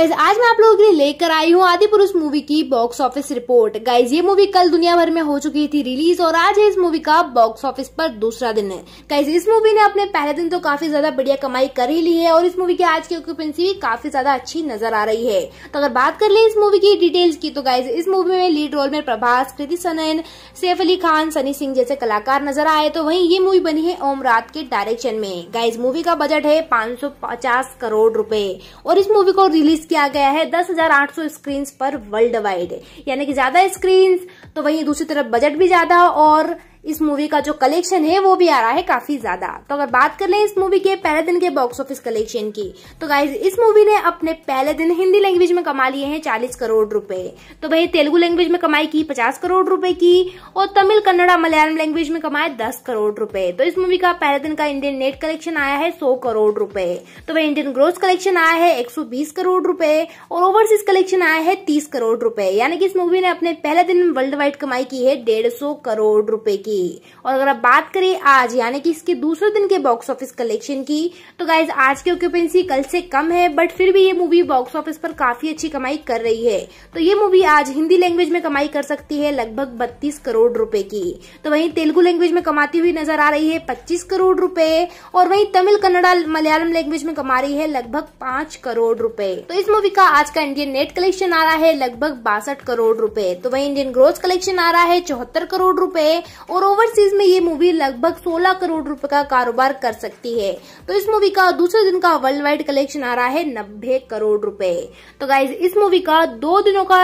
guys आज मैं आप लोगों के लिए लेकर आई हूँ आदि पुरुष मूवी की बॉक्स ऑफिस रिपोर्ट गाइज ये मूवी कल दुनिया भर में हो चुकी थी रिलीज और आज है इस मूवी का बॉक्स ऑफिस पर दूसरा दिन है गाइज इस मूवी ने अपने पहले दिन तो काफी ज्यादा बढ़िया कमाई कर ही ली है और इस मूवी की आज की ऑक्यूपेंसी भी काफी ज्यादा अच्छी नजर आ रही है तो अगर बात कर ले इस मूवी की डिटेल्स की तो गाइज इस मूवी में लीड रोल में प्रभास कृति सनैन सैफ अली खान सनी सिंह जैसे कलाकार नजर आए तो वही ये मूवी बनी है ओम रात के डायरेक्शन में गाइज मूवी का बजट है पांच करोड़ रूपए और इस मूवी को रिलीज किया गया है सौ स्क्रीन पर वर्ल्ड वाइड यानी कि ज्यादा स्क्रीन तो वहीं दूसरी तरफ बजट भी ज्यादा और इस मूवी का जो कलेक्शन है वो भी आ रहा है काफी ज्यादा तो अगर बात कर लें इस मूवी के पहले दिन के बॉक्स ऑफिस कलेक्शन की तो गाइज इस मूवी ने अपने पहले दिन हिंदी लैंग्वेज में कमा लिए हैं चालीस करोड़ रुपए तो भाई तेलुगु लैंग्वेज में कमाई की पचास करोड़ रुपए की और तमिल कन्नड़ा मलयालम लैंग्वेज में कमाए दस करोड़ रुपए तो इस मूवी का पहले दिन का इंडियन नेट कलेक्शन आया है सौ करोड़ रुपए तो वही इंडियन ग्रोथ कलेक्शन आया है एक करोड़ रुपए और ओवरसीज कलेक्शन आया है तीस करोड़ रुपए यानी कि इस मूवी ने अपने पहले दिन वर्ल्ड वाइड कमाई की है डेढ़ करोड़ रुपए की के और अगर आप बात करें आज यानी कि इसके दूसरे दिन के बॉक्स ऑफिस कलेक्शन की तो गाइज आज की ऑक्यूपेंसी कल से कम है बट फिर भी ये मूवी बॉक्स ऑफिस पर काफी अच्छी कमाई कर रही है तो ये मूवी आज हिंदी लैंग्वेज में कमाई कर सकती है लगभग बत्तीस करोड़ रूपए की तो वही तेलुगु लैंग्वेज में कमाती हुई नजर आ रही है पच्चीस करोड़ रूपए और वही तमिल कन्नड़ा मलयालम लैंग्वेज में कमा रही है लगभग पांच करोड़ रूपए तो इस मूवी का आज का इंडियन नेट कलेक्शन आ रहा है लगभग बासठ करोड़ रूपए तो वही इंडियन ग्रोथ कलेक्शन आ रहा है चौहत्तर करोड़ रूपए और और ओवरसीज में ये मूवी लगभग 16 करोड़ रुपए का कारोबार कर सकती है तो इस मूवी का दूसरे दिन का वर्ल्ड वाइड कलेक्शन आ रहा है नब्बे करोड़ रुपए तो गाइज इस मूवी का दो दिनों का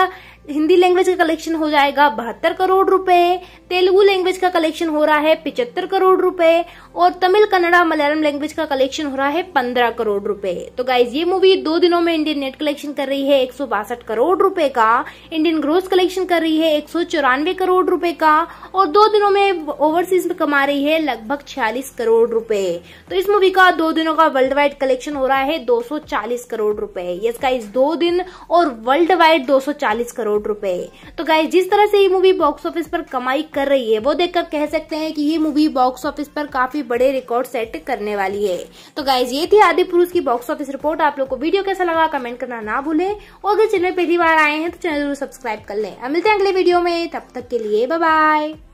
हिंदी लैंग्वेज का कलेक्शन हो जाएगा बहत्तर करोड़ रुपए तेलुगु लैंग्वेज का कलेक्शन हो रहा है पिचहत्तर करोड़ रुपए और तमिल कन्नड़ा मलयालम लैंग्वेज का कलेक्शन हो रहा है पंद्रह करोड़ रुपए तो गाइज ये मूवी दो दिनों में इंडियन नेट कलेक्शन कर रही है एक करोड़ रुपए का इंडियन ग्रोस कलेक्शन कर रही है एक करोड़ रुपए का और दो दिनों में ओवरसीज में कमा रही है लगभग छियालीस करोड़ रुपए तो इस मूवी का दो दिनों का वर्ल्ड वाइड कलेक्शन हो रहा है दो करोड़ रुपए यस गाइज दो दिन और वर्ल्ड वाइड दो करोड़ करोड़ रुपए तो गाइज जिस तरह से ये मूवी बॉक्स ऑफिस पर कमाई कर रही है वो देखकर कह सकते हैं कि ये मूवी बॉक्स ऑफिस पर काफी बड़े रिकॉर्ड सेट करने वाली है तो गाइज ये थी आदि पुरुष की बॉक्स ऑफिस रिपोर्ट आप लोग को वीडियो कैसा लगा कमेंट करना ना भूले और अगर चैनल पहली बार आए हैं तो चैनल जरूर सब्सक्राइब कर ले मिलते हैं अगले वीडियो में तब तक के लिए बाय